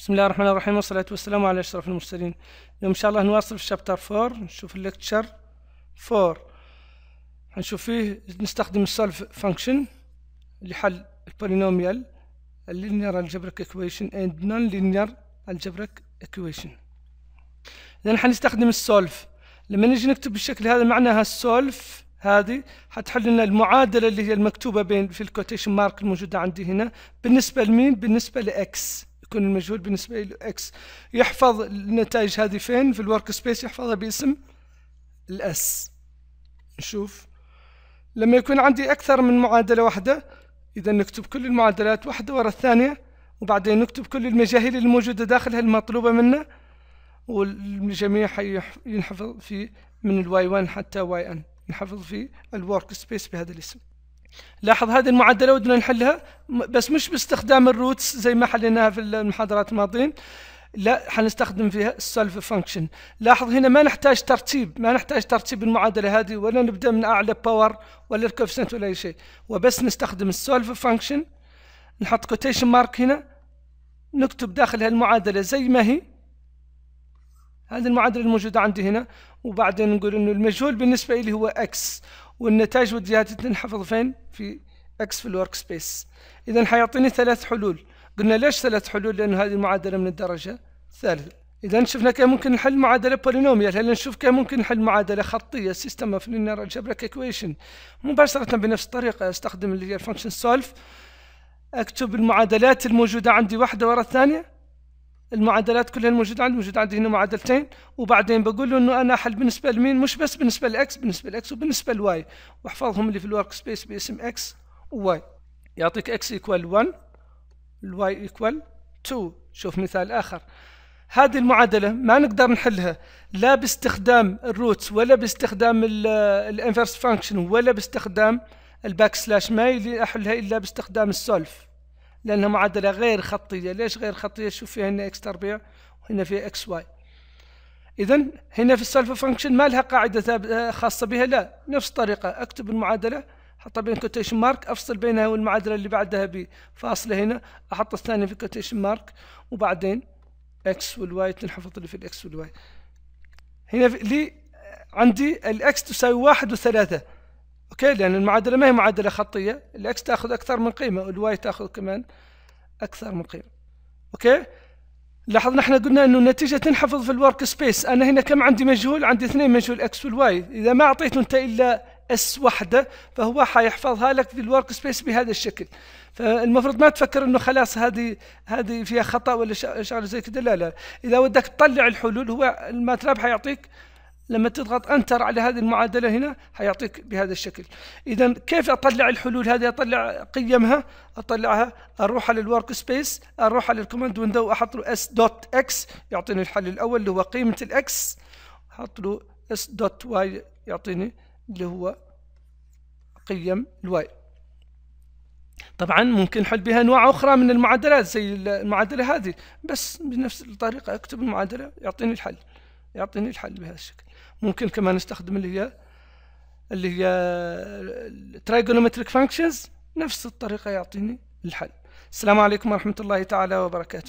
بسم الله الرحمن الرحيم والصلاة والسلام على أشرف المرسلين اليوم إن شاء الله نواصل في شابتر فور نشوف اللكتشر فور هنشوف فيه نستخدم السولف فانكشن لحل البولينوميال اللينير الجبرك إكويشن اند نون لينير الجبرك إكويشن إذا حنستخدم السولف لما نجي نكتب بالشكل هذا معناها السولف هذه حتحل لنا المعادلة اللي هي المكتوبة بين في الكوتيشن مارك الموجودة عندي هنا بالنسبة لمين؟ بالنسبة لإكس يكون المجهول بالنسبة له اكس يحفظ النتائج هذه فين في الورك سبيس يحفظها باسم الاس نشوف لما يكون عندي أكثر من معادلة واحدة إذا نكتب كل المعادلات واحدة ورا الثانية وبعدين نكتب كل المجاهيل الموجودة داخلها المطلوبة منا والجميع ينحفظ في من الواي 1 حتى واي ان ينحفظ في الورك سبيس بهذا الاسم لاحظ هذه المعادلة ودنا نحلها بس مش باستخدام الروتس زي ما حليناها في المحاضرات الماضية لا حنستخدم فيها السولف فانكشن لاحظ هنا ما نحتاج ترتيب ما نحتاج ترتيب المعادلة هذه ولا نبدأ من أعلى باور ولا الكوفيسنت ولا أي شيء وبس نستخدم السولف فانكشن نحط كوتيشن مارك هنا نكتب داخل هالمعادلة زي ما هي هذه المعادلة الموجودة عندي هنا وبعدين نقول انه المجهول بالنسبة لي هو اكس والنتائج والجهات تنحفظ فين؟ في اكس في الورك سبيس اذا حيعطيني ثلاث حلول قلنا ليش ثلاث حلول؟ لانه هذه المعادلة من الدرجة الثالثة اذا شفنا كيف ممكن نحل معادله بولينوميال هلا نشوف كيف ممكن نحل معادله خطيه سيستم اوف لينير الجبريك ايكويشن مباشره بنفس الطريقه استخدم اللي هي الفانكشن سولف اكتب المعادلات الموجوده عندي واحده ورا الثانيه المعادلات كلها الموجودة عندي موجوده عندي هنا معادلتين وبعدين بقول له انه انا احل بالنسبة لمين مش بس بالنسبة لاكس بالنسبة لاكس وبالنسبة لواي واحفظهم اللي في الورك سبيس باسم اكس وواي يعطيك اكس ايكوال 1 الواي ايكوال 2 شوف مثال اخر هذه المعادلة ما نقدر نحلها لا باستخدام الروتس ولا باستخدام الانفرس فانكشن ولا باستخدام الباك سلاش ما يلي احلها الا باستخدام السولف لأنها معادلة غير خطية ليش غير خطية شوف فيها هنا إكس تربيع وهنا فيها إكس واي إذا هنا في السالفة فانكشن ما لها قاعدة آه، خاصة بها لا نفس الطريقة أكتب المعادلة أحط بين كوتيشن مارك أفصل بينها والمعادلة اللي بعدها بفاصلة هنا أحط الثانية في كوتيشن مارك وبعدين إكس والواي تنحفظ اللي في الإكس والواي هنا في لي عندي الإكس تساوي واحد وثلاثة اوكي لان المعادله ما هي معادله خطيه الاكس تاخذ اكثر من قيمه والواي تاخذ كمان اكثر من قيمه اوكي لاحظنا احنا قلنا انه النتيجه تنحفظ في الورك سبيس انا هنا كم عندي مجهول عندي اثنين مجهول اكس والواي اذا ما اعطيته انت الا اس وحده فهو حيحفظها لك في الورك سبيس بهذا الشكل فالمفروض ما تفكر انه خلاص هذه هذه فيها خطا ولا شغله زي كذا لا لا اذا ودك تطلع الحلول هو الماتلاب حيعطيك لما تضغط انتر على هذه المعادله هنا حيعطيك بهذا الشكل اذا كيف اطلع الحلول هذه اطلع قيمها اطلعها اروح على الورك سبيس اروح على الكوماند ويندو احط له اس دوت اكس يعطيني الحل الاول اللي هو قيمه الاكس احط له اس دوت واي يعطيني اللي هو قيم الواي طبعا ممكن نحل بها انواع اخرى من المعادلات زي المعادله هذه بس بنفس الطريقه اكتب المعادله يعطيني الحل يعطيني الحل بهذا الشكل ممكن كمان نستخدم اللي هي اللي هي trigonometric functions نفس الطريقة يعطيني الحل السلام عليكم ورحمة الله تعالى وبركاته